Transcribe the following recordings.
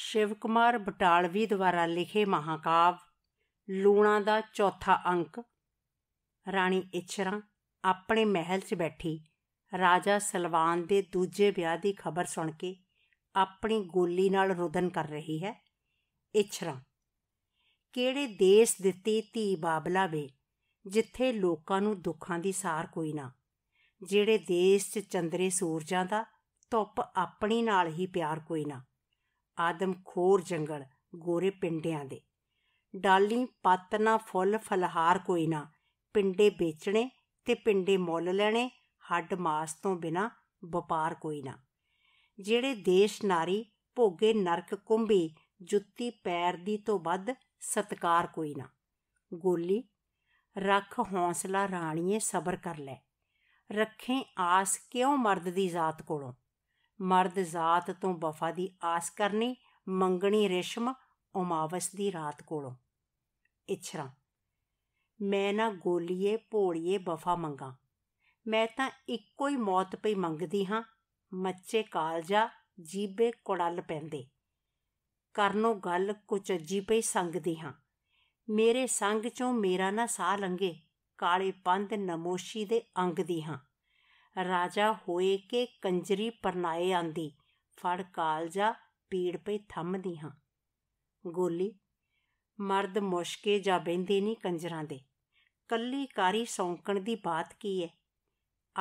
ਸ਼ਿਵ ਕੁਮਾਰ ਬਟਾਲਵੀ ਦੁਆਰਾ ਲਿਖੇ ਮਹਾਕਾਵ ਲੂਣਾ ਦਾ ਚੌਥਾ ਅੰਕ ਰਾਣੀ ਇਛਰਾ ਆਪਣੇ ਮਹਿਲ 'ਚ ਬੈਠੀ ਰਾਜਾ ਸਲਵਾਨ ਦੇ ਦੂਜੇ ਵਿਆਹ ਦੀ ਖਬਰ ਸੁਣ ਕੇ ਆਪਣੀ ਗੋਲੀ ਨਾਲ ਰੋਦਨ ਕਰ ਰਹੀ ਹੈ ਇਛਰਾ ਕਿਹੜੇ ਦੇਸ਼ ਦਿੱਤੀ ਧੀ ਬਾਬਲਾ ਵੇ ਜਿੱਥੇ ਲੋਕਾਂ ਨੂੰ ਦੁੱਖਾਂ ਦੀ ਸਾਰ ਕੋਈ ਨਾ ਜਿਹੜੇ ਦੇਸ਼ 'ਚ ਚੰਦਰੇ ਸੂਰਜਾਂ ਦਾ ਧੁੱਪ ਆਪਣੀ ਨਾਲ ਹੀ ਪਿਆਰ ਕੋਈ ਨਾ ਆਦਮਖੋਰ ਜੰਗਲ ਗੋਰੇ ਪਿੰਡਿਆਂ ਦੇ ਡਾਲੀ ਪੱਤ ਨਾ ਫੁੱਲ ਫਲਹਾਰ ਕੋਈ ਨਾ ਪਿੰਡੇ ਵੇਚਣੇ ਤੇ ਪਿੰਡੇ ਮੁੱਲ ਲੈਣੇ ਹੱਡ ਮਾਸ ਤੋਂ ਬਿਨਾ ਵਪਾਰ ਕੋਈ ਨਾ ਜਿਹੜੇ ਦੇਸ਼ ਨਾਰੀ ਭੋਗੇ ਨਰਕ ਕੁੰਭੀ ਜੁੱਤੀ ਪੈਰ ਦੀ ਤੋਂ ਵੱਧ ਸਤਕਾਰ ਕੋਈ ਨਾ ਗੋਲੀ ਰੱਖ ਹੌਸਲਾ ਰਾਣੀਏ ਸਬਰ ਕਰ ਲੈ ਰੱਖੇ ਆਸ ਕਿਉਂ ਮਰਦ ਦੀ ਜ਼ਾਤ ਕੋਲੋਂ ਮਰਦ ਜ਼ਾਤ ਤੋਂ ਵਫਾ ਦੀ ਆਸ ਕਰਨੀ ਮੰਗਣੀ ਰੇਸ਼ਮ ਉਮਾਵਸ ਦੀ ਰਾਤ ਕੋਲੋਂ ਇਛਰਾ ਮੈਂ ਨਾ ਗੋਲੀਏ ਭੋਲੀਏ ਵਫਾ ਮੰਗਾ ਮੈਂ ਤਾਂ ਇੱਕੋ ਹੀ ਮੌਤ ਪਈ ਮੰਗਦੀ ਹਾਂ ਮੱਚੇ ਕਾਲਜਾ ਜੀਬੇ ਕੁੜਲ ਪੈਂਦੇ ਕਰਨੋ ਗੱਲ ਕੁਚ ਅੱਜੀ ਪਈ ਸੰਗਦੀ ਹਾਂ ਮੇਰੇ ਸੰਗ ਚੋਂ ਮੇਰਾ ਨਾ ਸਾਹ ਲੰਗੇ ਕਾਲੇ ਪੰਧ ਨਮੋਸ਼ੀ ਦੇ ਅੰਗ ਦੀ ਹਾਂ ਰਾਜਾ ਹੋਏ ਕੇ ਕੰਜਰੀ ਪਰਨਾਏ ਆਂਦੀ ਫੜ ਕਾਲਜਾ ਪੀੜ ਪਈ ਥੰਮਦੀ ਹਾਂ ਗੋਲੀ ਮਰਦ ਮੁਸ਼ਕੇ ਜਾ ਬੈਂਦੇ ਨਹੀਂ ਕੰਜਰਾਂ ਦੇ ਕੱਲੀ ਕਾਰੀ ਸੌਂਕਣ ਦੀ ਬਾਤ ਕੀ ਹੈ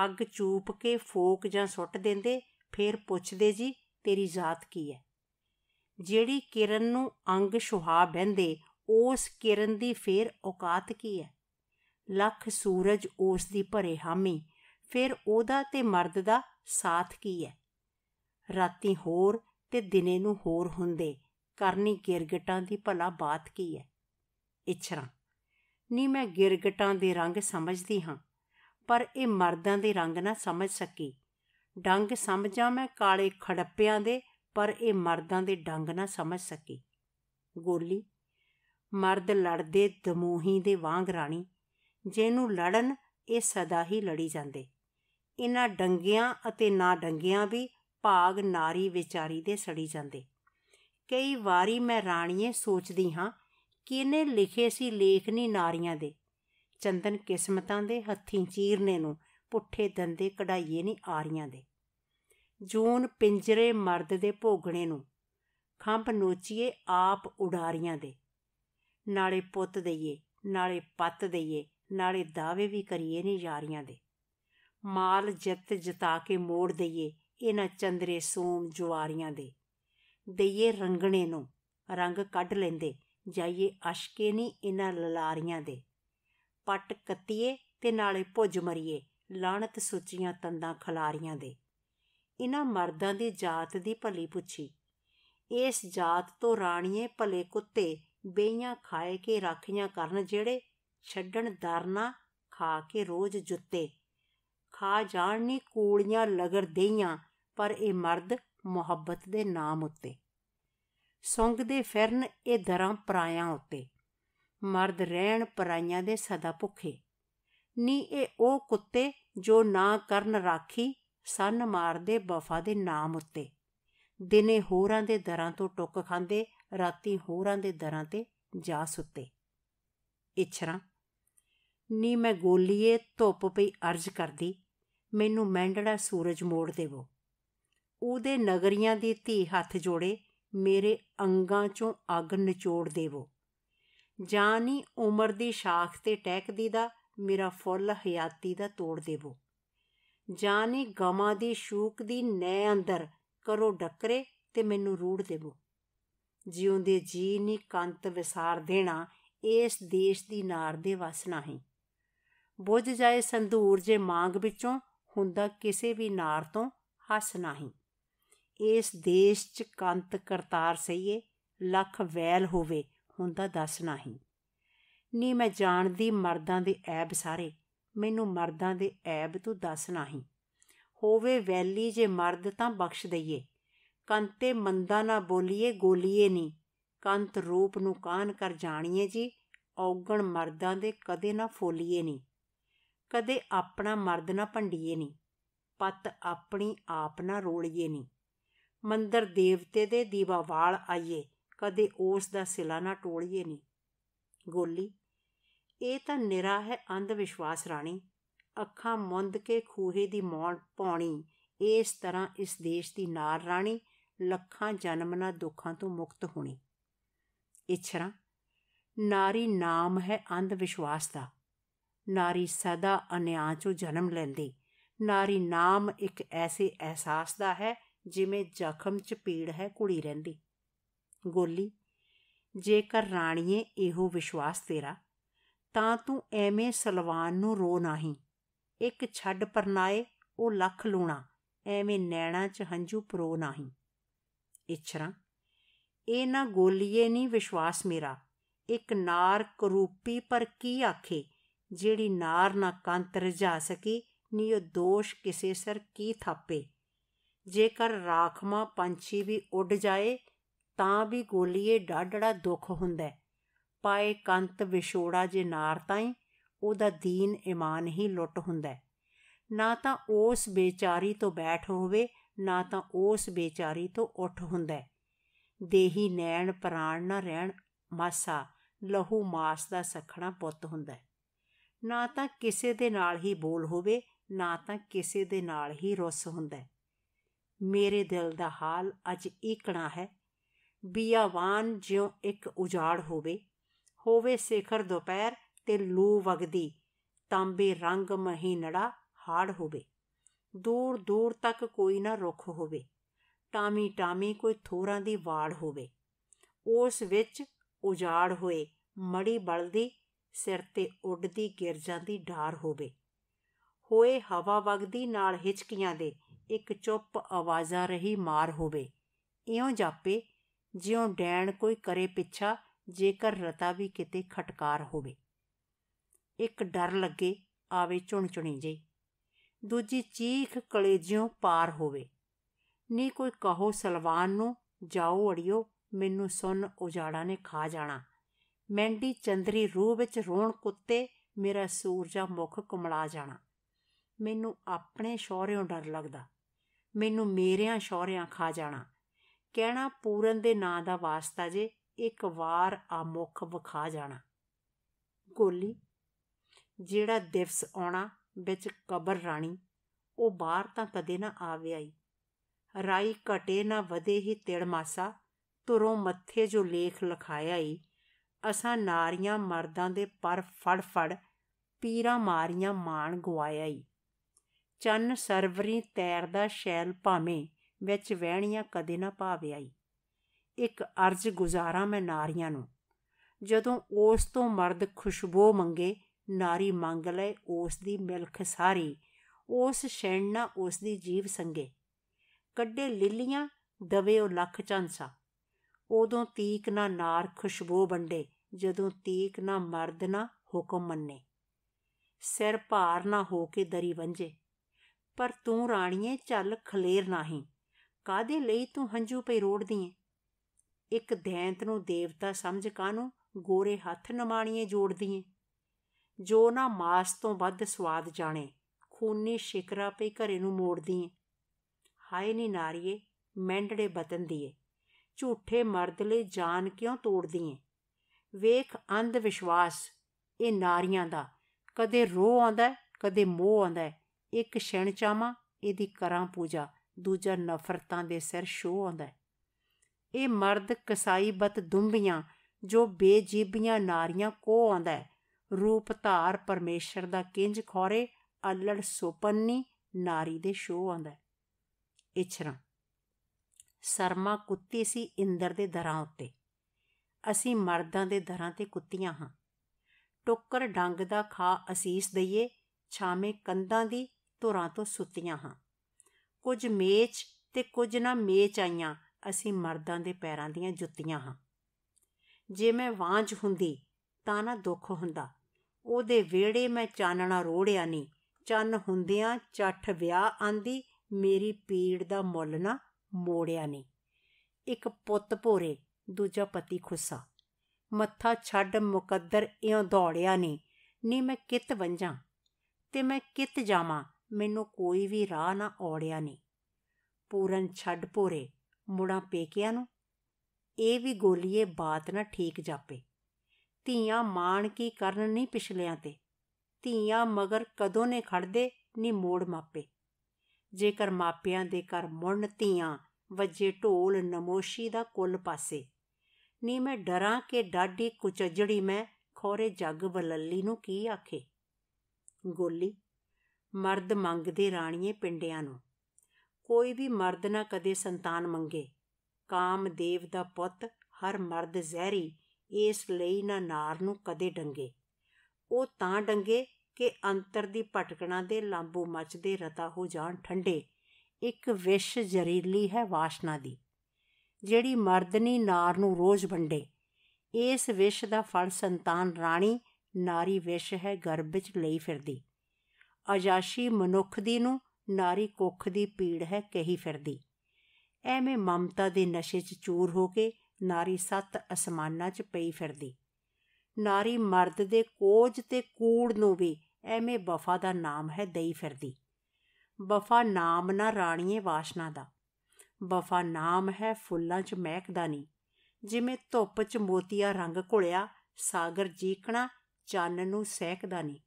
ਅੱਗ ਚੂਪ ਕੇ ਫੋਕ ਜਾਂ ਸੁੱਟ ਦਿੰਦੇ ਫੇਰ ਪੁੱਛਦੇ ਜੀ ਤੇਰੀ ਜ਼ਾਤ ਕੀ ਹੈ ਜਿਹੜੀ ਕਿਰਨ ਨੂੰ ਅੰਗ ਸੁਹਾ ਬੈਂਦੇ ਉਸ ਕਿਰਨ ਦੀ ਫੇਰ ਔਕਾਤ ਕੀ ਹੈ ਲੱਖ ਸੂਰਜ ਉਸ ਦੀ ਭਰੇ ਹਾਮੀ ਫਿਰ ਉਹਦਾ ਤੇ ਮਰਦ ਦਾ ਸਾਥ ਕੀ ਹੈ ਰਾਤੀ ਹੋਰ ਤੇ ਦਿਨੇ ਨੂੰ ਹੋਰ ਹੁੰਦੇ ਕਰਨੀ ਗਿਰਗਟਾਂ ਦੀ ਭਲਾ ਬਾਤ ਕੀ ਹੈ ਇਛਰਾ ਨਹੀਂ ਮੈਂ ਗਿਰਗਟਾਂ ਦੇ ਰੰਗ ਸਮਝਦੀ ਹਾਂ ਪਰ ਇਹ ਮਰਦਾਂ ਦੇ ਰੰਗ ਨਾ ਸਮਝ ਸਕੀ ਡੰਗ ਸਮਝਾਂ ਮੈਂ ਕਾਲੇ ਖੜੱਪਿਆਂ ਦੇ ਪਰ ਇਹ ਮਰਦਾਂ ਦੇ ਡੰਗ ਨਾ ਸਮਝ ਸਕੀ ਗੋਲੀ ਮਰਦ ਲੜਦੇ ਦਮੋਹੀ ਦੇ ਵਾਂਗ ਰਾਣੀ ਜਿਹਨੂੰ ਲੜਨ ਇਹ ਸਦਾ ਹੀ ਲੜੀ ਜਾਂਦੇ ਇਹਨਾਂ ਡੰਗਿਆਂ ਅਤੇ ਨਾ ਡੰਗਿਆਂ ਵੀ ਭਾਗ ਨਾਰੀ ਵਿਚਾਰੀ ਦੇ ਸੜੀ ਜਾਂਦੇ ਕਈ ਵਾਰੀ ਮੈਂ ਰਾਣੀਏ ਸੋਚਦੀ ਹਾਂ ਕਿਨੇ ਲਿਖੇ ਸੀ ਲੇਖਨੀ ਨਾਰੀਆਂ ਦੇ ਚੰਦਨ ਕਿਸਮਤਾਂ ਦੇ ਹੱਥੀਂ ਚੀਰਨੇ ਨੂੰ ਪੁੱਠੇ ਦੰਦੇ ਕਢਾਈਏ ਨਹੀਂ ਆਰੀਆਂ ਦੇ ਜੂਨ ਪਿੰਜਰੇ ਮਰਦ ਦੇ ਭੋਗਣੇ ਨੂੰ ਖੰਭ ਨੋਚੀਏ ਆਪ ਉਡਾਰੀਆਂ ਦੇ ਨਾਲੇ ਪੁੱਤ ਦਈਏ ਨਾਲੇ ਪੱਤ ਦਈਏ ਨਾਲੇ ਦਾਵੇ ਵੀ ਕਰੀਏ ਨਹੀਂ ਯਾਰੀਆਂ ਦੇ ਮਾਲ ਜਿੱਤ ਜਿਤਾ ਕੇ ਮੋੜ ਦਈਏ ਇਹਨਾਂ ਚੰਦਰੇ ਸੋਮ ਜੁਆਰੀਆਂ ਦੇ ਦਈਏ ਰੰਗਣੇ ਨੂੰ ਰੰਗ ਕੱਢ ਲੈਂਦੇ ਜਾਈਏ ਅਸ਼ਕੇ ਨਹੀਂ ਇਹਨਾਂ ਲਲਾਰੀਆਂ ਦੇ ਪੱਟ ਕੱਤੀਏ ਤੇ ਨਾਲੇ ਭੁੱਜ ਮਰੀਏ ਲਾਣਤ ਸੁੱਚੀਆਂ ਤੰਦਾਂ ਖਲਾਰੀਆਂ ਦੇ ਇਹਨਾਂ ਮਰਦਾਂ ਦੀ ਜਾਤ ਦੀ ਭਲੀ ਪੁੱਛੀ ਇਸ ਜਾਤ ਤੋਂ ਰਾਣੀਏ ਭਲੇ ਕੁੱਤੇ ਬੇਈਆਂ ਖਾਏ ਕੇ ਰੱਖੀਆਂ ਕਰਨ ਜਿਹੜੇ ਛੱਡਣ ਦਰਨਾ ਖਾ ਕੇ ਰੋਜ਼ ਜੁੱਤੇ ਖਾ ਜਾਣ ਨੇ ਕੋਲੀਆਂ ਲਗਰ ਦੇਈਆਂ ਪਰ ਇਹ ਮਰਦ ਮੁਹੱਬਤ ਦੇ ਨਾਮ ਉੱਤੇ ਸੰਗ ਦੇ ਫਿਰਨ ਇਹ ਦਰਾਂ ਪਰਾਇਆਂ ਉੱਤੇ ਮਰਦ ਰਹਿਣ ਪਰਾਇਆ ਦੇ ਸਦਾ ਭੁੱਖੇ ਨੀ ਇਹ ਉਹ ਕੁੱਤੇ ਜੋ ਨਾ ਕਰਨ ਰਾਖੀ ਸੰਨ ਮਾਰਦੇ ਵਫਾ ਦੇ ਨਾਮ ਉੱਤੇ ਦਿਨੇ ਹੋਰਾਂ ਦੇ ਦਰਾਂ ਤੋਂ ਟੁੱਕ ਖਾਂਦੇ ਰਾਤੀ ਹੋਰਾਂ ਦੇ ਦਰਾਂ ਤੇ ਜਾ ਸੁੱਤੇ ਇਛਰਾ ਨੀ ਮੈਂ ਗੋਲੀਏ ਧੁੱਪ ਪਈ ਅਰਜ਼ ਕਰਦੀ ਮੈਨੂੰ ਮੈਂਡੜਾ ਸੂਰਜ ਮੋੜ ਦੇਵੋ ਉਹਦੇ ਨਗਰੀਆਂ ਦੀ ਧੀ ਹੱਥ ਜੋੜੇ ਮੇਰੇ ਅੰਗਾਂ ਚੋਂ ਅੱਗ ਨਿਚੋੜ ਦੇਵੋ ਜਾਨੀ ਉਮਰ ਦੀ ਸ਼ਾਖ ਤੇ ਟਹਿਕਦੀ ਦਾ ਮੇਰਾ ਫੁੱਲ ਹਯਾਤੀ ਦਾ ਤੋੜ ਦੇਵੋ ਜਾਨੀ ਗਮਾਂ ਦੀ ਸ਼ੂਕ ਦੀ ਨੈ ਅੰਦਰ ਕਰੋ ਡੱਕਰੇ ਤੇ ਮੈਨੂੰ ਰੂੜ ਦੇਵੋ ਜਿਉਂਦੇ ਜੀ ਨੀ ਕੰਤ ਵਿਸਾਰ ਦੇਣਾ ਇਸ ਦੇਸ਼ ਦੀ ਨਾਰ ਦੇ ਵਸ ਨਹੀਂ ਬੁੱਝ ਜਾਏ ਸੰਧੂਰ ਜੇ ਮਾਂਗ ਵਿੱਚੋਂ ਹੁੰਦਾ ਕਿਸੇ ਵੀ ਨਾਰ ਤੋਂ ਹੱਸ ਨਹੀਂ ਇਸ ਦੇਸ਼ ਚ ਕੰਤ ਕਰਤਾਰ ਸਈਏ ਲੱਖ ਵੈਲ ਹੋਵੇ ਹੁੰਦਾ ਦੱਸ ਨਹੀਂ ਨੀ ਮੈਂ ਜਾਣਦੀ ਮਰਦਾਂ ਦੇ ਐਬ ਸਾਰੇ ਮੈਨੂੰ ਮਰਦਾਂ ਦੇ ਐਬ ਤੂੰ ਦੱਸ ਨਹੀਂ ਹੋਵੇ ਵੈਲੀ ਜੇ ਮਰਦ ਤਾਂ ਬਖਸ਼ ਦਈਏ ਕੰਤੇ ਮੰਦਾ ਨਾ ਬੋਲੀਏ ਗੋਲੀਏ ਨਹੀਂ ਕੰਤ ਰੂਪ ਨੂੰ ਕਾਨ ਕਰ ਜਾਣੀਏ ਜੀ ਔਗਣ ਮਰਦਾਂ ਦੇ ਕਦੇ ਨਾ ਫੋਲੀਏ ਨਹੀਂ ਕਦੇ ਆਪਣਾ ਮਰਦ ਨਾ ਭੰਡੀਏ ਨਹੀਂ ਪਤ ਆਪਣੀ ਆਪ ਨਾ ਰੋਲੀਏ ਨਹੀਂ ਮੰਦਰ ਦੇਵਤੇ ਦੇ ਦੀਵਾ ਵਾਲ ਆਈਏ ਕਦੇ ਉਸ ਦਾ ਸਿਲਾ ਨਾ ਟੋਲੀਏ ਨਹੀਂ ਗੋਲੀ ਇਹ ਤਾਂ ਨਿਰਾ ਹੈ ਅੰਧ ਵਿਸ਼ਵਾਸ ਰਾਣੀ ਅੱਖਾਂ ਮੁੰਦ ਕੇ ਖੂਹੇ ਦੀ ਮੌਣ ਪਾਉਣੀ ਇਸ ਤਰ੍ਹਾਂ ਇਸ ਦੇਸ਼ ਦੀ ਨਾਰ ਰਾਣੀ ਲੱਖਾਂ ਜਨਮ ਨਾਲ ਦੁੱਖਾਂ ਤੋਂ ਮੁਕਤ ਹੋਣੀ ਇਛਰਾ ਨਾਰੀ ਨਾਮ ਹੈ ਅੰਧ ਵਿਸ਼ਵਾਸ ਦਾ ਨਾਰੀ ਸਦਾ ਅਨਿਆਂ ਚੋਂ ਜਨਮ ਲੈਂਦੀ ਨਾਰੀ ਨਾਮ ਇੱਕ ਐਸੇ ਅਹਿਸਾਸ ਦਾ ਹੈ ਜਿਵੇਂ ਜ਼ਖਮ 'ਚ ਪੀੜ ਹੈ ਕੁੜੀ ਰਹਿੰਦੀ ਗੋਲੀ ਜੇਕਰ ਰਾਣੀਏ ਇਹੋ ਵਿਸ਼ਵਾਸ ਤੇਰਾ ਤਾਂ ਤੂੰ ਐਵੇਂ ਸਲਵਾਨ ਨੂੰ ਰੋ ਨਹੀਂ ਇੱਕ ਛੱਡ ਪਰਨਾਏ ਉਹ ਲੱਖ ਲੂਣਾ ਐਵੇਂ ਨੈਣਾ 'ਚ ਹੰਝੂ ਪਰੋ ਨਹੀਂ ਇਛਰਾ ਇਹ ਨਾ ਗੋਲੀਏ ਨਹੀਂ ਵਿਸ਼ਵਾਸ ਮੇਰਾ ਇੱਕ ਨਾਰ ਕਰੂਪੀ ਪਰ ਕੀ ਆਖੇ ਜਿਹੜੀ ਨਾਰ ਨਾ ਕੰਤ ਰਜਾ ਸਕੀ ਨੀ ਉਹ ਦੋਸ਼ ਕਿਸੇ ਸਰ ਕੀ ਥਾਪੇ ਜੇਕਰ ਰਾਖਮਾ ਪੰਛੀ ਵੀ ਉੱਡ ਜਾਏ ਤਾਂ ਵੀ ਗੋਲੀਏ ਡਾਡੜਾ ਦੁੱਖ ਹੁੰਦਾ ਪਾਏ ਕੰਤ ਵਿਛੋੜਾ ਜੇ ਨਾਰ ਤਾਈ ਉਹਦਾ ਦੀਨ ਇਮਾਨ ਹੀ ਲੁੱਟ ਹੁੰਦਾ ਨਾ ਤਾਂ ਉਸ ਬੇਚਾਰੀ ਤੋਂ ਬੈਠ ਹੋਵੇ ਨਾ ਤਾਂ ਉਸ ਬੇਚਾਰੀ ਤੋਂ ਉੱਠ ਹੁੰਦਾ ਦੇਹੀ ਨੈਣ ਪ੍ਰਾਣ ਨਾ ਰਹਿਣ ਮਾਸਾ ਲਹੂ ਮਾਸ ਦਾ ਸਖਣਾ ਪੁੱਤ ਹੁੰਦਾ ਨਾ ਤਾਂ ਕਿਸੇ ਦੇ ਨਾਲ ਹੀ ਬੋਲ ਹੋਵੇ ਨਾ ਤਾਂ ਕਿਸੇ ਦੇ ਨਾਲ ਹੀ ਰੁੱਸ ਹੁੰਦਾ ਮੇਰੇ ਦਿਲ ਦਾ ਹਾਲ ਅੱਜ ਇਕਣਾ ਹੈ ਬਿਆਵਾਨ ਜਿਉ ਇੱਕ ਉਜਾੜ ਹੋਵੇ ਹੋਵੇ ਸਿਖਰ ਦੁਪਹਿਰ ਤੇ ਲੂ ਵਗਦੀ ਤਾਂਬੇ ਰੰਗ ਮਹੀਨੜਾ ਹਾੜ ਹੋਵੇ ਦੂਰ ਦੂਰ ਤੱਕ ਕੋਈ ਨਾ ਰੁੱਖ ਹੋਵੇ ਟਾਮੀ ਟਾਮੀ ਕੋਈ ਥੋਰਾਂ ਦੀ ਵਾੜ ਹੋਵੇ ਉਸ ਵਿੱਚ ਉਜਾੜ ਹੋਏ ਮੜੀ ਬਲਦੀ ਸਿਰ ਤੇ ਉੱਡਦੀ ਗਿਰਜਾਂ ਦੀ ਢਾਰ ਹੋਵੇ ਹੋਏ ਹਵਾ ਵਗਦੀ ਨਾਲ ਹਿਚਕੀਆਂ ਦੇ ਇੱਕ ਚੁੱਪ ਆਵਾਜ਼ਾਂ ਰਹੀ ਮਾਰ ਹੋਵੇ ਇਉਂ ਜਾਪੇ ਜਿਉਂ ਡੈਣ ਕੋਈ ਕਰੇ ਪਿੱਛਾ ਜੇਕਰ ਰਤਾ ਵੀ ਕਿਤੇ ਖਟਕਾਰ ਹੋਵੇ ਇੱਕ ਡਰ ਲੱਗੇ ਆਵੇ ਝੁਣ ਝੁਣੀ ਜੇ ਦੂਜੀ ਚੀਖ ਕਲੇਜਿਓਂ ਪਾਰ ਹੋਵੇ ਨੀ ਕੋਈ ਕਹੋ ਸਲਵਾਨ ਨੂੰ ਜਾਓ ਅੜਿਓ ਮੈਨੂੰ ਸੁਣ ਉਜਾੜਾ ਨੇ ਖਾ ਜਾਣਾ ਮੈਂਡੀ ਚੰਦਰੀ ਰੂਹ ਵਿੱਚ ਰੋਣ ਕੁੱਤੇ ਮੇਰਾ ਸੂਰਜਾ ਮੁਖ ਕੁਮਲਾ ਜਾਣਾ ਮੈਨੂੰ ਆਪਣੇ ਸ਼ੌਹਰਿਓਂ ਡਰ ਲੱਗਦਾ ਮੈਨੂੰ ਮੇਰਿਆਂ ਸ਼ੌਹਰਿਆਂ ਖਾ ਜਾਣਾ ਕਹਿਣਾ ਪੂਰਨ ਦੇ ਨਾਂ ਦਾ ਵਾਸਤਾ ਜੇ ਇੱਕ ਵਾਰ ਆ ਮੁਖ ਵਿਖਾ ਜਾਣਾ ਗੋਲੀ ਜਿਹੜਾ ਦਿਵਸ ਆਉਣਾ ਵਿੱਚ ਕਬਰ ਰਾਣੀ ਉਹ ਬਾਹਰ ਤਾਂ ਕਦੇ ਨਾ ਆਵੇ ਆਈ ਰਾਈ ਘਟੇ ਨਾ ਵਧੇ ਹੀ ਤੇੜ ਮਾਸਾ ਤੁਰੋਂ ਮੱਥੇ ਜੋ ਲੇਖ ਲਖਾਇਆ ਈ ਅਸਾਂ ਨਾਰੀਆਂ ਮਰਦਾਂ ਦੇ ਪਰ ਫੜ ਫੜ ਪੀਰਾ ਮਾਰੀਆਂ ਮਾਣ ਗਵਾਇਆ ਈ ਚੰਨ ਸਰਵਰੀ ਤੈਰਦਾ ਸ਼ੈਲ ਭਾਵੇਂ ਵਿੱਚ ਵਹਿਣੀਆਂ ਕਦੇ ਨਾ ਭਾਵਿਆ ਈ ਇੱਕ ਅਰਜ਼ ਗੁਜ਼ਾਰਾਂ ਮੈਂ ਨਾਰੀਆਂ ਨੂੰ ਜਦੋਂ ਉਸ ਤੋਂ ਮਰਦ ਖੁਸ਼ਬੋ ਮੰਗੇ ਨਾਰੀ ਮੰਗ ਲਏ ਉਸ ਦੀ ਮਿਲਖ ਸਾਰੀ ਉਸ ਸ਼ੈਣਾ ਉਸ ਦੀ ਜੀਵ ਸੰਗੇ ਕੱਢੇ ਲਿਲੀਆਂ ਦਵੇ ਉਹ ਲੱਖ ਚੰਸਾ ਉਦੋਂ ਤੀਕ ਨਾ ਨਾਰ ਖੁਸ਼ਬੋ ਵੰਡੇ ਜਦੋਂ ਤੀਕ ਨਾ ਮਰਦ ਨਾ ਹੁਕਮ ਮੰਨੇ ਸਿਰ ਭਾਰ ਨਾ ਹੋ ਕੇ ਦਰੀ ਵੰਜੇ ਪਰ ਤੂੰ ਰਾਣੀਏ ਚੱਲ ਖਲੇਰ ਨਾਹੀਂ ਕਾਦੇ ਲਈ ਤੂੰ ਹੰਝੂ ਪਈ ਰੋੜਦੀ ਏ ਇੱਕ ਦੈਂਤ ਨੂੰ ਦੇਵਤਾ ਸਮਝ ਕਾਨੂੰ ਗੋਰੇ ਹੱਥ ਨਮਾਣੀਏ ਜੋੜਦੀ ਏ ਜੋ ਨਾ ਮਾਸ ਤੋਂ ਵੱਧ ਸਵਾਦ ਜਾਣੇ ਖੂਨੀ ਸ਼ਿਕਰਾ ਪਈ ਘਰੇ ਨੂੰ ਮੋੜਦੀ ਏ ਹਾਏ ਨੀ ਨਾਰੀਏ ਮੈਂਡੜੇ ਬਤਨ ਦੀਏ ਝੂਠੇ ਮਰਦ ਲਈ ਜਾਨ ਕਿਉਂ ਤੋੜਦੀ ਏ ਵੇਖ ਅੰਧ ਵਿਸ਼ਵਾਸ ਇਹ ਨਾਰੀਆਂ ਦਾ ਕਦੇ ਰੋ ਆਉਂਦਾ ਕਦੇ ਮੋਹ ਆਉਂਦਾ ਇੱਕ ਛਣ ਚਾਵਾਂ ਇਹਦੀ ਕਰਾਂ ਪੂਜਾ ਦੂਜਾ ਨਫ਼ਰਤਾਂ ਦੇ ਸਿਰ ਸ਼ੋ ਆਉਂਦਾ ਇਹ ਮਰਦ ਕਸਾਈ ਬਤ ਦੁੰਬੀਆਂ ਜੋ ਬੇਜੀਬੀਆਂ ਨਾਰੀਆਂ ਕੋ ਆਉਂਦਾ ਰੂਪ ਧਾਰ ਪਰਮੇਸ਼ਰ ਦਾ ਕਿੰਜ ਖੋਰੇ ਅਲੜ ਸੋਪੰਨੀ ਨਾਰੀ ਦੇ ਸ਼ੋ ਆਉਂਦਾ ਇਛਰਾ ਸਰਮਾ ਕੁੱਤੀ ਸੀ ਇੰਦਰ ਦੇ ਦਰਾਂ ਉੱਤੇ ਅਸੀਂ ਮਰਦਾਂ ਦੇ ਦਰਾਂ ਤੇ ਕੁੱਤੀਆਂ ਹਾਂ ਟੋਕਰ ਡੰਗ ਦਾ ਖਾ ਅਸੀਸ ਦਈਏ ਛਾਵੇਂ ਕੰਧਾਂ ਦੀ ਧੁਰਾਂ ਤੋਂ ਸੁੱਤੀਆਂ ਹਾਂ ਕੁਝ ਮੇਚ ਤੇ ਕੁਝ ਨਾ ਮੇਚ ਆਈਆਂ ਅਸੀਂ ਮਰਦਾਂ ਦੇ ਪੈਰਾਂ ਦੀਆਂ ਜੁੱਤੀਆਂ ਹਾਂ ਜੇ ਮੈਂ ਵਾਂਝ ਹੁੰਦੀ ਤਾਂ ਨਾ ਦੁੱਖ ਹੁੰਦਾ ਉਹਦੇ ਵੇੜੇ ਮੈਂ ਚਾਨਣਾ ਰੋੜਿਆ ਨਹੀਂ ਚੰਨ ਹੁੰਦਿਆਂ ਚੱਠ ਵਿਆਹ ਆਂਦੀ ਮੇਰੀ ਪੀੜ ਦਾ ਮੁੱਲ ਨਾ ਮੋੜਿਆ ਨਹੀਂ ਇੱਕ ਪੁੱਤ ਭੋਰੇ ਦੂਜਾ ਪਤੀ ਖੁੱਸਾ ਮੱਥਾ ਛੱਡ ਮੁਕੱਦਰ ਇਉਂ ਦੌੜਿਆ ਨਹੀਂ ਨੀ ਮੈਂ ਕਿਤ ਵੰਜਾਂ ਤੇ ਮੈਂ ਕਿਤ ਜਾਵਾਂ ਮੈਨੂੰ ਕੋਈ ਵੀ ਰਾਹ ਨਾ ਔੜਿਆ ਨਹੀਂ ਪੂਰਨ ਛੱਡ ਪੋਰੇ ਮੁੜਾ ਪੇਕਿਆਂ ਨੂੰ ਇਹ ਵੀ ਗੋਲੀਏ ਬਾਤ ਨਾ ਠੀਕ ਜਾਪੇ ਧੀਆਂ ਮਾਣ ਕੀ ਕਰਨ ਨਹੀਂ ਪਿਛਲਿਆਂ ਤੇ ਧੀਆਂ ਮਗਰ ਕਦੋਂ ਨੇ ਖੜਦੇ ਨੀ ਮੋੜ ਮਾਪੇ ਜੇਕਰ ਮਾਪਿਆਂ ਦੇ ਘਰ ਮੁੰਨ ਧੀਆਂ ਵੱਜੇ ਢੋਲ ਨਮੋਸ਼ੀ ਦਾ ਕੁੱਲ ਪਾਸੇ ਨੀ ਮੈਂ ਡਰਾਂ ਕਿ ਡਾਢੀ ਕੁਚਜੜੀ ਮੈਂ ਖੋਰੇ ਜੱਗ ਬਲੱਲੀ ਨੂੰ ਕੀ ਆਖੇ ਗੋਲੀ ਮਰਦ ਮੰਗਦੇ ਰਾਣੀਏ ਪਿੰਡਿਆਂ ਨੂੰ ਕੋਈ ਵੀ ਮਰਦ ਨਾ ਕਦੇ ਸੰਤਾਨ ਮੰਗੇ ਕਾਮਦੇਵ ਦਾ ਪੁੱਤ ਹਰ ਮਰਦ ਜ਼ਹਿਰੀ ਇਸ ਲਈ ਨਾ ਨਾਰ ਨੂੰ ਕਦੇ ਡੰਗੇ ਉਹ ਤਾਂ ਡੰਗੇ ਕਿ ਅੰਤਰ ਦੀ ਭਟਕਣਾ ਦੇ ਲਾਂਬੂ ਮੱਚਦੇ ਰਤਾ ਹੋ ਜਾਣ ਠੰਡੇ ਇੱਕ ਵਿਸ਼ ਜ਼ਰੀਲੀ ਹੈ ਵਾਸ਼ਨਾ ਦੀ ਜਿਹੜੀ ਮਰਦਨੀ ਨਾਰ ਨੂੰ ਰੋਜ਼ ਵੰਡੇ ਇਸ ਵਿਸ਼ ਦਾ ਫਲ ਸੰਤਾਨ ਰਾਣੀ ਨਾਰੀ ਵਿਸ਼ ਹੈ ਗਰਭ ਵਿੱਚ ਲਈ ਫਿਰਦੀ ਅਜਾਸ਼ੀ ਮਨੁੱਖ ਦੀ ਨੂੰ ਨਾਰੀ ਕੁੱਖ ਦੀ ਪੀੜ ਹੈ ਕਹੀ ਫਿਰਦੀ ਐਵੇਂ ਮਮਤਾ ਦੇ ਨਸ਼ੇ 'ਚ ਚੂਰ ਹੋ ਕੇ ਨਾਰੀ ਸੱਤ ਅਸਮਾਨਾਂ 'ਚ ਪਈ ਫਿਰਦੀ ਨਾਰੀ ਮਰਦ ਦੇ ਕੋਝ ਤੇ ਕੂੜ ਨੂੰ ਵੀ ਐਵੇਂ ਵਫਾ ਦਾ ਨਾਮ ਹੈ ਦਈ ਫਿਰਦੀ ਵਫਾ ਨਾਮ ਨਾ ਰਾਣੀਏ ਵਾਸ਼ਨਾ ਦਾ ਵਫਾ ਨਾਮ ਹੈ ਫੁੱਲਾਂ 'ਚ ਮਹਿਕਦਾ ਨਹੀਂ ਜਿਵੇਂ ਧੁੱਪ 'ਚ ਮੋਤੀਆ ਰੰਗ ਘੁਲਿਆ ਸਾਗਰ ਜੀਕਣਾ ਚੰਨ ਨੂੰ ਸਹਿਕਦਾ ਨਹੀਂ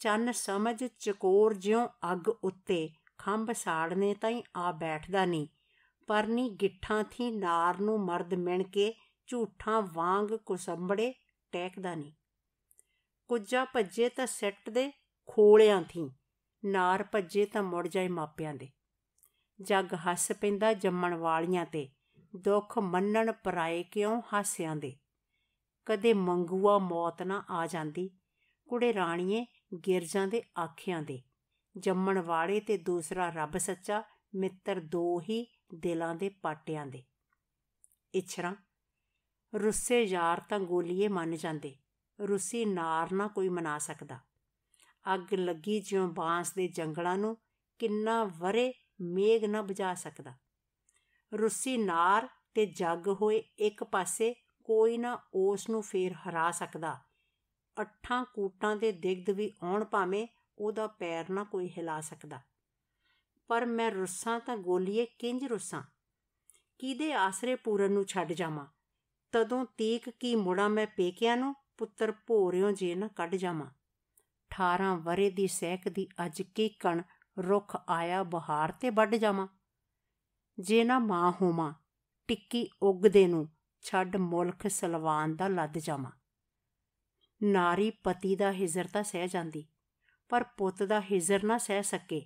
ਚੰਨ ਸਮਝ ਚਕੋਰ ਜਿਉ ਅੱਗ ਉੱਤੇ ਖੰਭ ਸਾੜਨੇ ਤਾਈਂ ਆ ਬੈਠਦਾ ਨਹੀਂ ਪਰ ਨਹੀਂ ਗਿੱਠਾਂ ਥੀ ਨਾਰ ਨੂੰ ਮਰਦ ਮਿਣ ਕੇ ਝੂਠਾਂ ਵਾਂਗ ਕੁਸੰਬੜੇ ਟੈਕਦਾ ਨਹੀਂ ਕੁਜਾ ਭੱਜੇ ਤਾਂ ਸੱਟ ਦੇ ਖੋਲਿਆਂ ਥੀ ਨਾਰ ਭੱਜੇ ਤਾਂ ਮੁੜ ਜਾਏ ਮਾਪਿਆਂ ਦੇ ਜੱਗ ਹੱਸ ਪੈਂਦਾ ਜੰਮਣ ਵਾਲੀਆਂ ਤੇ ਦੁੱਖ ਮੰਨਣ ਪਰਾਏ ਕਿਉਂ ਹਾਸਿਆਂ ਦੇ ਕਦੇ ਮੰਗੂਆ ਮੌਤ ਨਾ ਆ ਜਾਂਦੀ ਕੁੜੇ ਰਾਣੀਏ ਗਿਰਜਾਂ ਦੇ ਆਖਿਆਂ ਦੇ ਜੰਮਣ ਵਾਲੇ ਤੇ ਦੂਸਰਾ ਰੱਬ ਸੱਚਾ ਮਿੱਤਰ ਦੋ ਹੀ ਦਿਲਾਂ ਦੇ ਪਾਟਿਆਂ ਦੇ ਇਛਰਾ ਰੁੱਸੇ ਯਾਰ ਤਾਂ ਗੋਲੀਏ ਮੰਨ ਜਾਂਦੇ ਰੁੱਸੀ ਨਾਰ ਨਾ ਕੋਈ ਮਨਾ ਸਕਦਾ ਅੱਗ ਲੱਗੀ ਜਿਉਂ ਬਾਂਸ ਦੇ ਜੰਗਲਾਂ ਨੂੰ ਕਿੰਨਾ ਵਰੇ ਮੇਘ ਨਾ ਬੁਝਾ ਸਕਦਾ ਰੁੱਸੀ ਨਾਰ ਤੇ ਜੱਗ ਹੋਏ ਇੱਕ ਪਾਸੇ ਕੋਈ ਨਾ ਉਸ ਨੂੰ ਫੇਰ ਹਰਾ ਸਕਦਾ ਅੱਠਾਂ ਕੂਟਾਂ ਦੇ ਦਿਗਦ ਵੀ ਆਉਣ ਭਾਵੇਂ ਉਹਦਾ ਪੈਰ ਨਾ ਕੋਈ ਹਿਲਾ ਸਕਦਾ ਪਰ ਮੈਂ ਰੁੱਸਾਂ ਤਾਂ ਗੋਲੀਏ ਕਿੰਜ ਰੁੱਸਾਂ ਕਿਦੇ ਆਸਰੇ ਪੂਰਨ ਨੂੰ ਛੱਡ ਜਾਵਾਂ ਤਦੋਂ ਤੀਕ ਕੀ ਮੁੜਾ ਮੈਂ ਪੇਕਿਆਂ ਨੂੰ ਪੁੱਤਰ ਭੋਰਿਓ ਜੇ ਨਾ ਕੱਢ ਜਾਵਾਂ 18 ਵਰੇ ਦੀ ਸਹਿਕ ਦੀ ਅੱਜ ਕੀ ਕਣ ਰੁੱਖ ਆਇਆ ਬਹਾਰ ਤੇ ਵੱਢ ਜਾਵਾਂ ਜੇ ਨਾ ਮਾਂ ਹੋਵਾਂ ਟਿੱਕੀ ਉੱਗਦੇ ਨੂੰ ਛੱਡ ਮੁਲਕ ਸਲਵਾਨ ਦਾ ਲੱਦ ਜਾਵਾਂ ਨਾਰੀ ਪਤੀ ਦਾ ਹਿਜ਼ਰ ਤਾਂ ਸਹਿ ਜਾਂਦੀ ਪਰ ਪੁੱਤ ਦਾ ਹਿਜ਼ਰ ਨਾ ਸਹਿ ਸਕੇ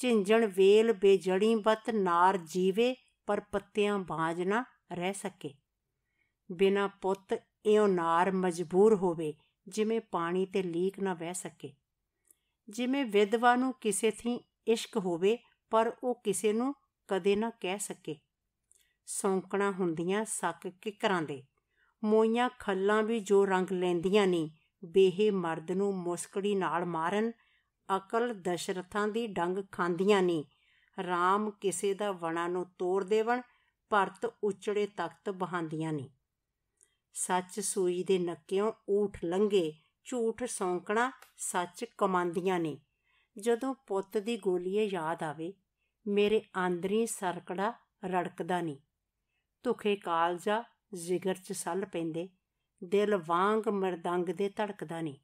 ਝਿੰਜਣ ਵੇਲ ਬੇਜੜੀ ਬਤ ਨਾਰ ਜੀਵੇ ਪਰ ਪੱਤਿਆਂ ਬਾਜ ਨਾ ਰਹਿ ਸਕੇ ਬਿਨਾ ਪੁੱਤ ਇਉ ਨਾਰ ਮਜਬੂਰ ਹੋਵੇ ਜਿਵੇਂ ਪਾਣੀ ਤੇ ਲੀਕ ਨਾ ਵਹਿ ਸਕੇ ਜਿਵੇਂ ਵਿਧਵਾ ਨੂੰ ਕਿਸੇ ਥੀ ਇਸ਼ਕ ਹੋਵੇ ਪਰ ਉਹ ਕਿਸੇ ਨੂੰ ਕਦੇ ਨਾ ਕਹਿ ਸਕੇ ਸੌਂਕਣਾ ਹੁੰਦੀਆਂ ਸੱਕ ਕਿਕਰਾਂ ਦੇ ਮੋਈਆਂ ਖੱਲਾਂ ਵੀ ਜੋ ਰੰਗ ਲੈਂਦੀਆਂ ਨਹੀਂ ਬੇਹੇ ਮਰਦ ਨੂੰ ਮੁਸਕੜੀ ਨਾਲ ਮਾਰਨ ਅਕਲ ਦਸ਼ਰਥਾਂ ਦੀ ਡੰਗ ਖਾਂਦੀਆਂ ਨਹੀਂ RAM ਕਿਸੇ ਦਾ ਵਣਾ ਨੂੰ ਤੋੜ ਦੇਵਣ ਭਰਤ ਉਚੜੇ ਤਖਤ ਬਹਾਂਦੀਆਂ ਨਹੀਂ ਸੱਚ ਸੂਈ ਦੇ ਨੱਕਿਓਂ ਊਠ ਲੰਗੇ ਝੂਠ ਸੌਂਕਣਾ ਸੱਚ ਕਮਾਂਦੀਆਂ ਨੇ ਜਦੋਂ ਪੁੱਤ ਦੀ ਗੋਲੀਏ ਯਾਦ ਆਵੇ ਮੇਰੇ ਆਂਦਰੀ ਸਰਕੜਾ ਰੜਕਦਾ ਨਹੀਂ ਧੁਖੇ ਕਾਲਜਾ ਜਿਗਰ ਚ ਸੱਲ ਪੈਂਦੇ ਦਿਲ ਵਾਂਗ ਮਰਦੰਗ ਦੇ ਧੜਕਦਾ ਨਹੀਂ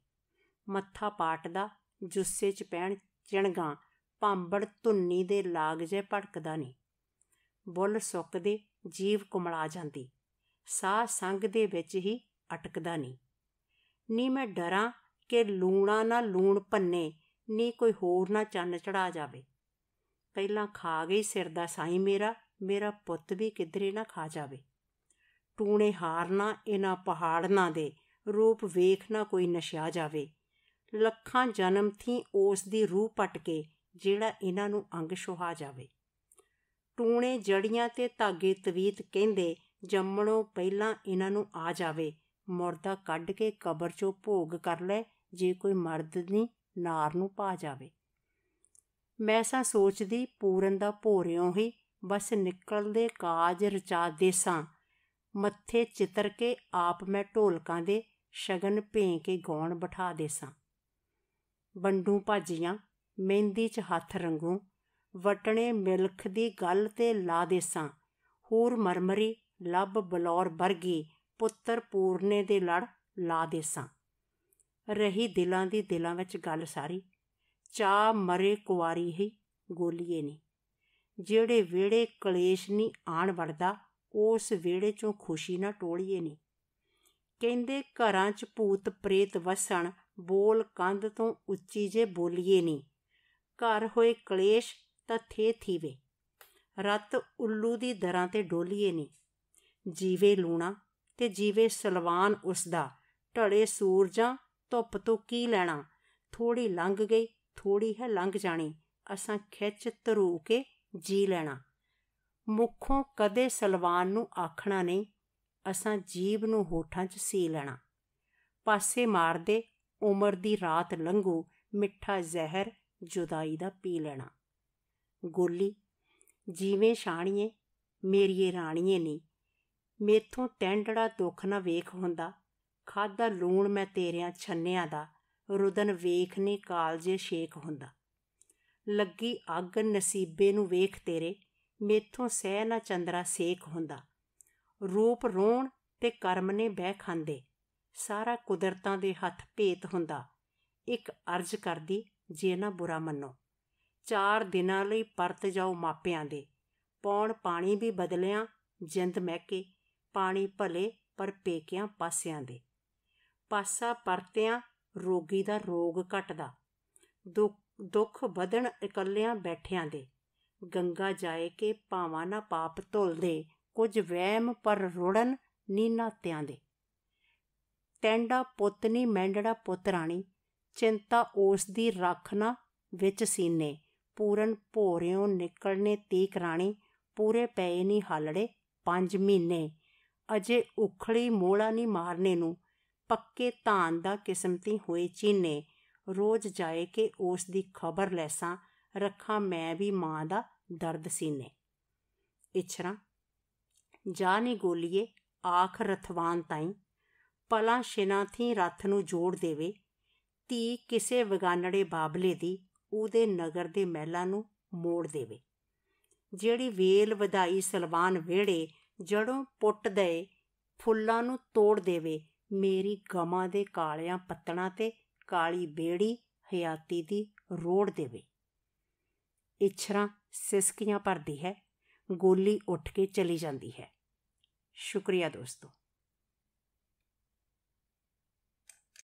ਮੱਥਾ ਪਾਟਦਾ ਜੁੱਸੇ ਚ ਪੈਣ ਚਿਣਗਾ ਪਾਂਬੜ ਧੁੰਨੀ ਦੇ ਲਾਗ ਜੇ ਭੜਕਦਾ ਨਹੀਂ ਬੁੱਲ ਸੁੱਕਦੇ ਜੀਵ ਕੁਮਲਾ ਜਾਂਦੀ ਸਾਹ ਸੰਗ ਦੇ ਵਿੱਚ ਹੀ ਅਟਕਦਾ ਨਹੀਂ ਨੀ ਮੈਂ ਡਰਾਂ ਕਿ ਲੂਣਾ ਨਾ ਲੂਣ ਪੰਨੇ ਨੀ ਕੋਈ ਹੋਰ ਨਾ ਚੰਨ ਚੜਾ ਜਾਵੇ ਪਹਿਲਾਂ ਖਾ ਗਈ ਸਿਰ ਦਾ ਸਾਈ ਮੇਰਾ ਮੇਰਾ ਪੁੱਤ ਵੀ ਕਿਧਰੇ ਨਾ ਖਾ ਜਾਵੇ ਟੂਣੇ ਹਾਰਨਾ ਇਹਨਾਂ ਪਹਾੜਨਾ ਦੇ ਰੂਪ ਵੇਖਣਾ ਕੋਈ ਨਸ਼ਿਆ ਜਾਵੇ ਲੱਖਾਂ ਜਨਮ ਥੀ ਉਸ ਦੀ ਰੂਹ ਪਟ ਕੇ ਜਿਹੜਾ ਇਹਨਾਂ ਨੂੰ ਅੰਗ ਸੁਹਾ ਜਾਵੇ ਟੂਣੇ ਜੜੀਆਂ ਤੇ ਧਾਗੇ ਤਵੀਤ ਕਹਿੰਦੇ ਜੰਮਣੋਂ ਪਹਿਲਾਂ ਇਹਨਾਂ ਨੂੰ ਆ ਜਾਵੇ ਮਰਦਾ ਕੱਢ ਕੇ ਕਬਰ 'ਚੋਂ ਭੋਗ ਕਰ ਲੈ ਜੇ ਕੋਈ ਮਰਦ ਨਹੀਂ ਨਾਰ ਨੂੰ ਪਾ ਜਾਵੇ ਮੈਂ ਸਾਂ ਸੋਚਦੀ ਪੂਰਨ ਦਾ ਭੋਰਿਓਂ ਹੀ ਬਸ ਨਿਕਲਦੇ ਕਾਜ ਰਚਾ ਦੇਸਾਂ ਮੱਥੇ ਚਿੱਤਰ ਕੇ ਆਪ ਮੈਂ ਢੋਲਕਾਂ ਦੇ ਸ਼ਗਨ ਭੇਂ ਕੇ ਗਾਉਣ ਬਿਠਾ ਦੇਸਾਂ ਬੰਡੂ ਭਾਜੀਆਂ ਮਹਿੰਦੀ 'ਚ ਹੱਥ ਰੰਗੂ ਵਟਣੇ ਮਿਲਖ ਦੀ ਗੱਲ ਤੇ ਲਾ ਦੇਸਾਂ ਹੋਰ ਮਰਮਰੀ ਲੱਭ ਬਲੌਰ ਵਰਗੀ ਪੁੱਤਰ ਪੂਰਨੇ ਦੇ ਲੜ ਲਾ ਦੇਸਾਂ ਰਹੀ ਦਿਲਾਂ ਦੀ ਦਿਲਾਂ ਵਿੱਚ ਗੱਲ ਸਾਰੀ ਚਾ ਮਰੇ ਕੁਵਾਰੀ ਹੀ ਗੋਲੀਏ ਨੇ ਜਿਹੜੇ ਵਿੜੇ ਕਲੇਸ਼ ਨਹੀਂ ਆਣ ਵੜਦਾ ਉਸ ਵਿੜੇ ਚੋਂ ਖੁਸ਼ੀ ਨਾ ਟੋਲੀਏ ਨਹੀਂ ਕਹਿੰਦੇ ਘਰਾਂ 'ਚ ਭੂਤ ਪ੍ਰੇਤ ਵਸਣ ਬੋਲ ਕੰਧ ਤੋਂ ਉੱਚੀ ਜੇ ਬੋਲੀਏ ਨਹੀਂ ਘਰ ਹੋਏ ਕਲੇਸ਼ ਤਾਂ ਥੇ ਥੀਵੇ ਰਤ ਉੱਲੂ ਦੀ ਦਰਾਂ ਤੇ ਡੋਲੀਏ ਨਹੀਂ ਜੀਵੇ ਲੂਣਾ ਕਿ ਜੀਵੇ ਸਲਵਾਨ ਉਸ ਦਾ ਢਲੇ ਸੂਰਜਾਂ ਧੁੱਪ ਤੋਂ ਕੀ ਲੈਣਾ ਥੋੜੀ ਲੰਘ ਗਈ ਥੋੜੀ ਹੈ ਲੰਘ ਜਾਣੀ ਅਸਾਂ ਖਿੱਚ ਧਰੂ ਕੇ ਜੀ ਲੈਣਾ ਮੁੱਖੋਂ ਕਦੇ ਸਲਵਾਨ ਨੂੰ ਆਖਣਾ ਨਹੀਂ ਅਸਾਂ ਜੀਬ ਨੂੰ ਹੋਠਾਂ 'ਚ ਸੀ ਲੈਣਾ ਪਾਸੇ ਮਾਰਦੇ ਉਮਰ ਦੀ ਰਾਤ ਲੰਘੂ ਮਿੱਠਾ ਜ਼ਹਿਰ ਜੁਦਾਈ ਦਾ ਪੀ ਲੈਣਾ ਗੋਲੀ ਜਿਵੇਂ ਸ਼ਾਣੀਏ ਮੇਰੀਏ ਰਾਣੀਏ ਨਹੀਂ ਮੇਥੋਂ ਟੈਂਡੜਾ ਦੁੱਖ ਨਾ ਵੇਖ ਹੁੰਦਾ ਖਾਦਾ ਲੂਣ ਮੈਂ ਤੇਰਿਆਂ ਛੰਨਿਆਂ ਦਾ ਰੁਦਨ ਵੇਖ ਨੇ ਕਾਲਜੇ ਸ਼ੇਕ ਹੁੰਦਾ ਲੱਗੀ ਅੱਗ ਨਸੀਬੇ ਨੂੰ ਵੇਖ ਤੇਰੇ ਮੇਥੋਂ ਸਹਿ ਨਾ ਚੰਦਰਾ ਸੇਕ ਹੁੰਦਾ ਰੂਪ ਰੋਣ ਤੇ ਕਰਮ ਨੇ ਬਹਿ ਖਾਂਦੇ ਸਾਰਾ ਕੁਦਰਤਾਂ ਦੇ ਹੱਥ ਭੇਤ ਹੁੰਦਾ ਇੱਕ ਅਰਜ਼ ਕਰਦੀ ਜੇ ਨਾ ਬੁਰਾ ਮੰਨੋ ਚਾਰ ਦਿਨਾਂ ਲਈ ਪਰਤ ਜਾਓ ਮਾਪਿਆਂ ਦੇ ਪੌਣ ਪਾਣੀ ਵੀ ਬਦਲਿਆਂ ਜਿੰਦ ਮਹਿਕੇ ਪਾਣੀ ਭਲੇ ਪਰ ਪੇਕਿਆਂ ਪਾਸਿਆਂ ਦੇ ਪਾਸਾ ਪਰਤਿਆਂ ਰੋਗੀ ਦਾ ਰੋਗ ਘਟਦਾ ਦੁੱਖ ਵਧਣ ਇਕੱਲਿਆਂ ਬੈਠਿਆਂ ਦੇ ਗੰਗਾ ਜਾਏ ਕੇ ਪਾਵਾਂ ਨਾ ਪਾਪ ਧੁਲਦੇ ਕੁਝ ਵਹਿਮ ਪਰ ਰੋੜਨ ਨਾਤਿਆਂ ਦੇ ਟੈਂਡਾ ਪੁੱਤ ਨਹੀਂ ਮੈਂਡੜਾ ਪੁੱਤ ਰਾਣੀ ਚਿੰਤਾ ਉਸ ਦੀ ਰੱਖਣਾ ਵਿੱਚ ਸੀਨੇ ਪੂਰਨ ਭੋਰਿਓ ਨਿਕਲਨੇ ਤੀਕ ਰਾਣੀ ਪੂਰੇ ਪਏ ਨਹੀਂ ਹਾਲੜੇ 5 ਮਹੀਨੇ ਅਜੇ ਉਖੜੀ ਮੋੜਾ ਨਹੀਂ ਮਾਰਨੇ ਨੂੰ ਪੱਕੇ ਧਾਨ ਦਾ ਕਿਸਮਤੀ ਹੋਏ ਚੀਨੇ ਰੋਜ਼ ਜਾਏ ਕਿ ਉਸ ਦੀ ਖਬਰ ਲੈਸਾਂ ਰੱਖਾਂ ਮੈਂ ਵੀ ਮਾਂ ਦਾ ਦਰਦ ਸੀਨੇ ਇਛਰਾ ਜਾ ਨਹੀਂ ਗੋਲੀਏ ਆਖ ਰਥਵਾਨ ਤਾਈ ਪਲਾਂ ਸ਼ਿਨਾ ਥੀ ਰੱਥ ਨੂੰ ਜੋੜ ਦੇਵੇ ਤੀ ਕਿਸੇ ਵਿਗਾਨੜੇ ਬਾਬਲੇ ਦੀ ਉਹਦੇ ਨਗਰ ਦੇ ਮਹਿਲਾਂ ਨੂੰ ਮੋੜ ਦੇਵੇ ਜਿਹੜੀ ਵੇਲ ਵਧਾਈ ਸਲਵਾਨ ਵੇੜੇ ਜੜੋਂ ਪੁੱਟ ਦੇ ਫੁੱਲਾਂ ਨੂੰ ਤੋੜ ਦੇਵੇ ਮੇਰੀ ਗਮਾਂ ਦੇ ਕਾਲਿਆਂ ਪੱਤਣਾ ਤੇ ਕਾਲੀ ਬੇੜੀ ਹਯਾਤੀ ਦੀ ਰੋੜ ਦੇਵੇ ਇਛਰਾ ਸਿਸਕੀਆਂ ਭਰਦੀ ਹੈ ਗੋਲੀ ਉੱਠ ਕੇ ਚਲੀ ਜਾਂਦੀ ਹੈ ਸ਼ੁਕਰੀਆ ਦੋਸਤੋ